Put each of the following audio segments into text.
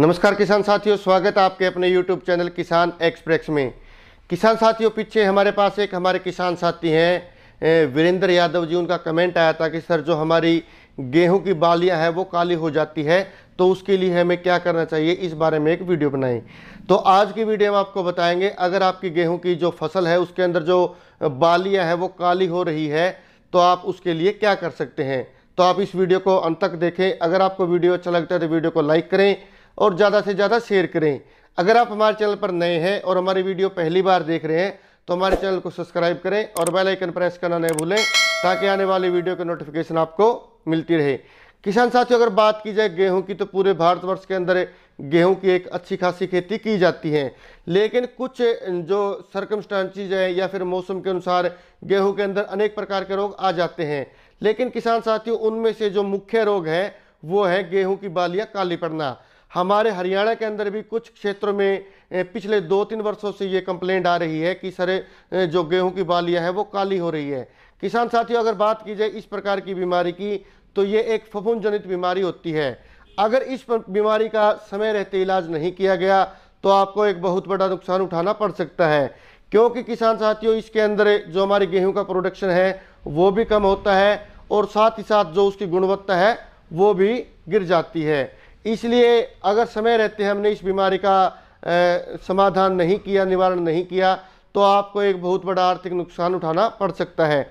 नमस्कार किसान साथियों स्वागत है आपके अपने YouTube चैनल किसान एक्सप्रेस में किसान साथियों पीछे हमारे पास एक हमारे किसान साथी हैं वीरेंद्र यादव जी उनका कमेंट आया था कि सर जो हमारी गेहूं की बालियां हैं वो काली हो जाती है तो उसके लिए हमें क्या करना चाहिए इस बारे में एक वीडियो बनाएं तो आज की वीडियो में आपको बताएंगे अगर आपकी गेहूँ की जो फसल है उसके अंदर जो बालियाँ हैं वो काली हो रही है तो आप उसके लिए क्या कर सकते हैं तो आप इस वीडियो को अंत तक देखें अगर आपको वीडियो अच्छा लगता है तो वीडियो को लाइक करें और ज़्यादा से ज़्यादा शेयर करें अगर आप हमारे चैनल पर नए हैं और हमारी वीडियो पहली बार देख रहे हैं तो हमारे चैनल को सब्सक्राइब करें और बेल आइकन प्रेस करना नहीं भूलें ताकि आने वाली वीडियो की नोटिफिकेशन आपको मिलती रहे किसान साथियों अगर बात की जाए गेहूं की तो पूरे भारतवर्ष के अंदर गेहूं की एक अच्छी खासी खेती की जाती है लेकिन कुछ जो सरकमस्टांचीज हैं या फिर मौसम के अनुसार गेहूँ के अंदर अनेक प्रकार के रोग आ जाते हैं लेकिन किसान साथियों उनमें से जो मुख्य रोग है वो है गेहूँ की बालियाँ काली पड़ना हमारे हरियाणा के अंदर भी कुछ क्षेत्रों में पिछले दो तीन वर्षों से ये कंप्लेंट आ रही है कि सरे जो गेहूं की बालियां हैं वो काली हो रही है किसान साथियों अगर बात की जाए इस प्रकार की बीमारी की तो ये एक फफून जनित बीमारी होती है अगर इस बीमारी का समय रहते इलाज नहीं किया गया तो आपको एक बहुत बड़ा नुकसान उठाना पड़ सकता है क्योंकि किसान साथियों इसके अंदर जो हमारे गेहूँ का प्रोडक्शन है वो भी कम होता है और साथ ही साथ जो उसकी गुणवत्ता है वो भी गिर जाती है इसलिए अगर समय रहते हमने इस बीमारी का समाधान नहीं किया निवारण नहीं किया तो आपको एक बहुत बड़ा आर्थिक नुकसान उठाना पड़ सकता है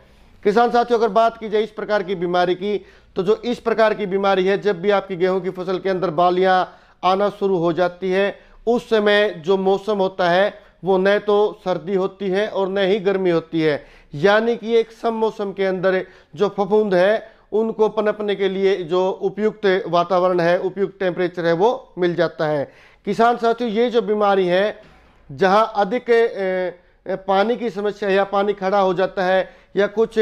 किसान साथियों अगर बात की जाए इस प्रकार की बीमारी की तो जो इस प्रकार की बीमारी है जब भी आपकी गेहूं की फसल के अंदर बालियां आना शुरू हो जाती है उस समय जो मौसम होता है वो न तो सर्दी होती है और न ही गर्मी होती है यानी कि एक सम मौसम के अंदर जो फफूंद है उनको पनपने के लिए जो उपयुक्त वातावरण है उपयुक्त टेम्परेचर है वो मिल जाता है किसान साथियों ये जो बीमारी है जहाँ अधिक पानी की समस्या या पानी खड़ा हो जाता है या कुछ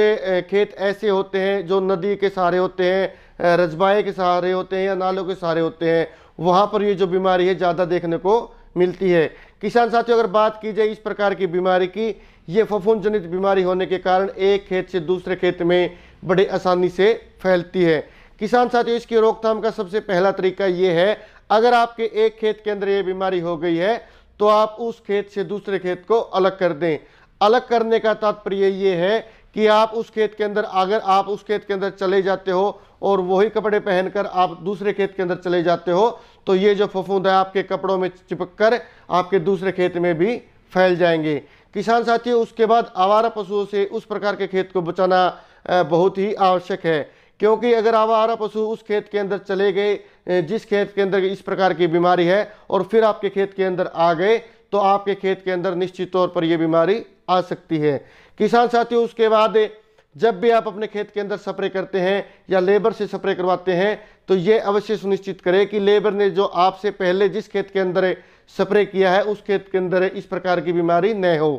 खेत ऐसे होते हैं जो नदी के सहारे होते हैं रजबाए के सहारे होते हैं या नालों के सहारे होते हैं वहाँ पर ये जो बीमारी है ज़्यादा देखने को मिलती है किसान साथियों अगर बात की जाए इस प्रकार की बीमारी की ये फफूंद जनित बीमारी होने के कारण एक खेत से दूसरे खेत में बड़े आसानी से फैलती है किसान साथियों इसकी रोकथाम का सबसे पहला तरीका ये है अगर आपके एक खेत के अंदर ये बीमारी हो गई है तो आप उस खेत से दूसरे खेत को अलग कर दें अलग करने का तात्पर्य ये है कि आप उस खेत के अंदर अगर आप उस खेत के अंदर चले जाते हो और वही कपड़े पहनकर आप दूसरे खेत के अंदर चले जाते हो तो ये जो फफूंद है आपके कपड़ों में चिपक कर आपके दूसरे खेत में भी फैल जाएंगे किसान साथियों उसके बाद आवारा पशुओं से उस प्रकार के खेत को बचाना बहुत ही आवश्यक है क्योंकि अगर आवारा पशु उस खेत के अंदर चले गए जिस खेत के अंदर इस प्रकार की बीमारी है और फिर आपके खेत के अंदर आ गए तो आपके खेत के अंदर निश्चित तौर पर यह बीमारी आ सकती है किसान साथियों उसके बाद जब भी आप अपने खेत के अंदर स्प्रे करते हैं या लेबर से स्प्रे करवाते हैं तो ये अवश्य सुनिश्चित करें कि लेबर ने जो आपसे पहले जिस खेत के अंदर स्प्रे किया है उस खेत के अंदर इस प्रकार की बीमारी न हो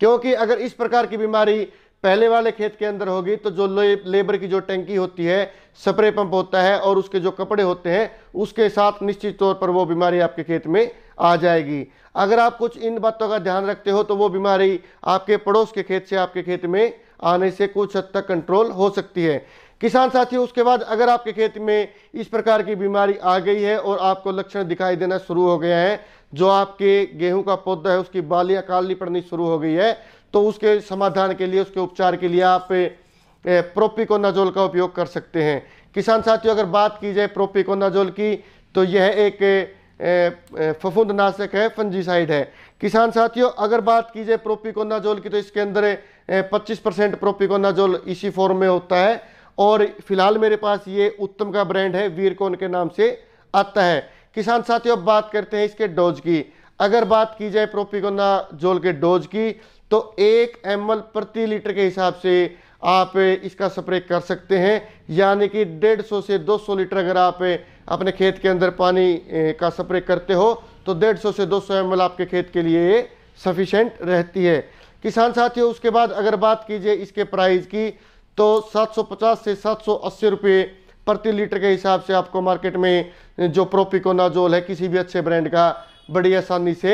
क्योंकि अगर इस प्रकार की बीमारी पहले वाले खेत के अंदर होगी तो जो ले, लेबर की जो टैंकी होती है स्प्रे पंप होता है और उसके जो कपड़े होते हैं उसके साथ निश्चित तौर पर वो बीमारी आपके खेत में आ जाएगी अगर आप कुछ इन बातों का ध्यान रखते हो तो वो बीमारी आपके पड़ोस के खेत से आपके खेत में आने से कुछ हद तक कंट्रोल हो सकती है किसान साथी उसके बाद अगर आपके खेत में इस प्रकार की बीमारी आ गई है और आपको लक्षण दिखाई देना शुरू हो गया है जो आपके गेहूं का पौधा है उसकी बालियां काली पड़नी शुरू हो गई है तो उसके समाधान के लिए उसके उपचार के लिए आप प्रोपिकोनाजोल का उपयोग कर सकते हैं किसान साथियों अगर बात की जाए प्रोपिकोनाजोल की तो यह एक फफूंदनाशक है फंजीसाइड है किसान साथियों अगर बात की जाए प्रोपिकोनाजोल की तो इसके अंदर 25 परसेंट प्रोपिकोनाजोल इसी फॉर्म में होता है और फिलहाल मेरे पास ये उत्तम का ब्रांड है वीरकोन के नाम से आता है किसान साथियों बात करते हैं इसके डोज की अगर बात की जाए प्रोपिकोना जोल के डोज की तो एक एम प्रति लीटर के हिसाब से आप इसका स्प्रे कर सकते हैं यानी कि 150 से 200 लीटर अगर आप अपने खेत के अंदर पानी का स्प्रे करते हो तो 150 से 200 सौ आपके खेत के लिए सफिशेंट रहती है किसान साथियों उसके बाद अगर बात कीजिए इसके प्राइस की तो 750 से 780 रुपए प्रति लीटर के हिसाब से आपको मार्केट में जो प्रोपिकोनाजोल है किसी भी अच्छे ब्रांड का बड़ी आसानी से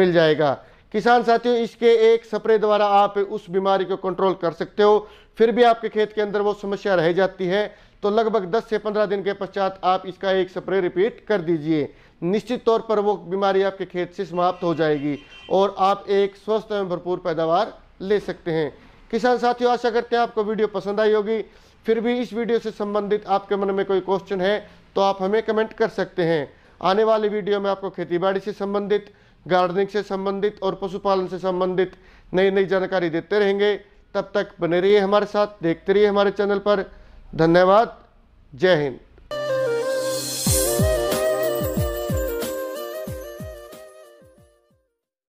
मिल जाएगा किसान साथियों इसके एक स्प्रे द्वारा आप उस बीमारी को कंट्रोल कर सकते हो फिर भी आपके खेत के अंदर वो समस्या रह जाती है तो लगभग 10 से 15 दिन के पश्चात आप इसका एक स्प्रे रिपीट कर दीजिए निश्चित तौर पर वो बीमारी आपके खेत से समाप्त हो जाएगी और आप एक स्वस्थ एवं भरपूर पैदावार ले सकते हैं किसान साथियों आशा करते हैं आपको वीडियो पसंद आई होगी फिर भी इस वीडियो से संबंधित आपके मन में कोई क्वेश्चन है तो आप हमें कमेंट कर सकते हैं आने वाली वीडियो में आपको खेती से संबंधित गार्डनिंग से संबंधित और पशुपालन से संबंधित नई नई जानकारी देते रहेंगे तब तक बने रहिए हमारे साथ देखते रहिए हमारे चैनल पर धन्यवाद जय हिंद